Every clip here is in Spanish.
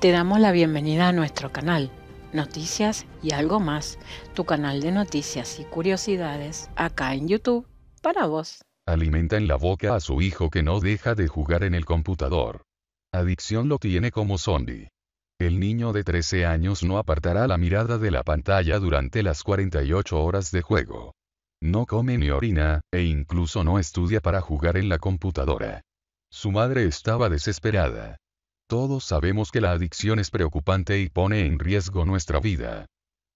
Te damos la bienvenida a nuestro canal, Noticias y algo más, tu canal de noticias y curiosidades acá en YouTube, para vos. Alimenta en la boca a su hijo que no deja de jugar en el computador. Adicción lo tiene como zombie. El niño de 13 años no apartará la mirada de la pantalla durante las 48 horas de juego. No come ni orina, e incluso no estudia para jugar en la computadora. Su madre estaba desesperada. Todos sabemos que la adicción es preocupante y pone en riesgo nuestra vida.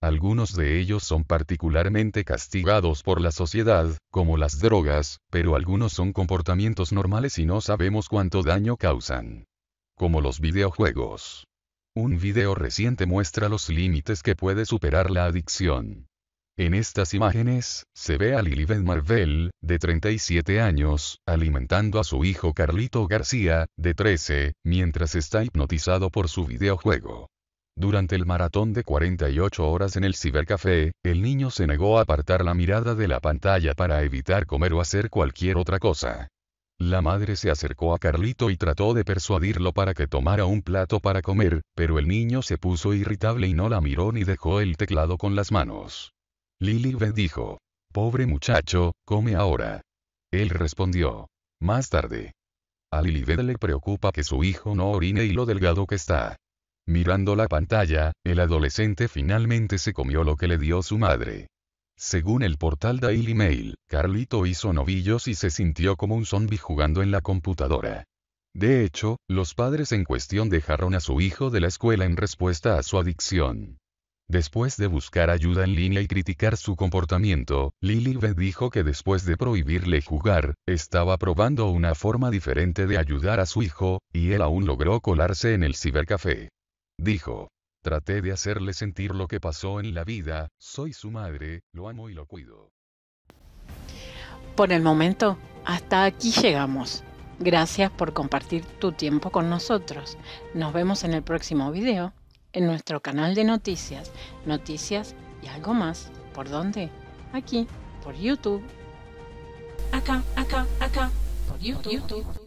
Algunos de ellos son particularmente castigados por la sociedad, como las drogas, pero algunos son comportamientos normales y no sabemos cuánto daño causan. Como los videojuegos. Un video reciente muestra los límites que puede superar la adicción. En estas imágenes, se ve a Lilibet Marvel, de 37 años, alimentando a su hijo Carlito García, de 13, mientras está hipnotizado por su videojuego. Durante el maratón de 48 horas en el cibercafé, el niño se negó a apartar la mirada de la pantalla para evitar comer o hacer cualquier otra cosa. La madre se acercó a Carlito y trató de persuadirlo para que tomara un plato para comer, pero el niño se puso irritable y no la miró ni dejó el teclado con las manos. Lilibet dijo. Pobre muchacho, come ahora. Él respondió. Más tarde. A Lilibet le preocupa que su hijo no orine y lo delgado que está. Mirando la pantalla, el adolescente finalmente se comió lo que le dio su madre. Según el portal Daily Mail, Carlito hizo novillos y se sintió como un zombie jugando en la computadora. De hecho, los padres en cuestión dejaron a su hijo de la escuela en respuesta a su adicción. Después de buscar ayuda en línea y criticar su comportamiento, Lilibet dijo que después de prohibirle jugar, estaba probando una forma diferente de ayudar a su hijo, y él aún logró colarse en el cibercafé. Dijo. Traté de hacerle sentir lo que pasó en la vida, soy su madre, lo amo y lo cuido. Por el momento, hasta aquí llegamos. Gracias por compartir tu tiempo con nosotros. Nos vemos en el próximo video en nuestro canal de noticias, noticias y algo más. ¿Por dónde? Aquí, por YouTube. Acá, acá, acá, por YouTube. YouTube.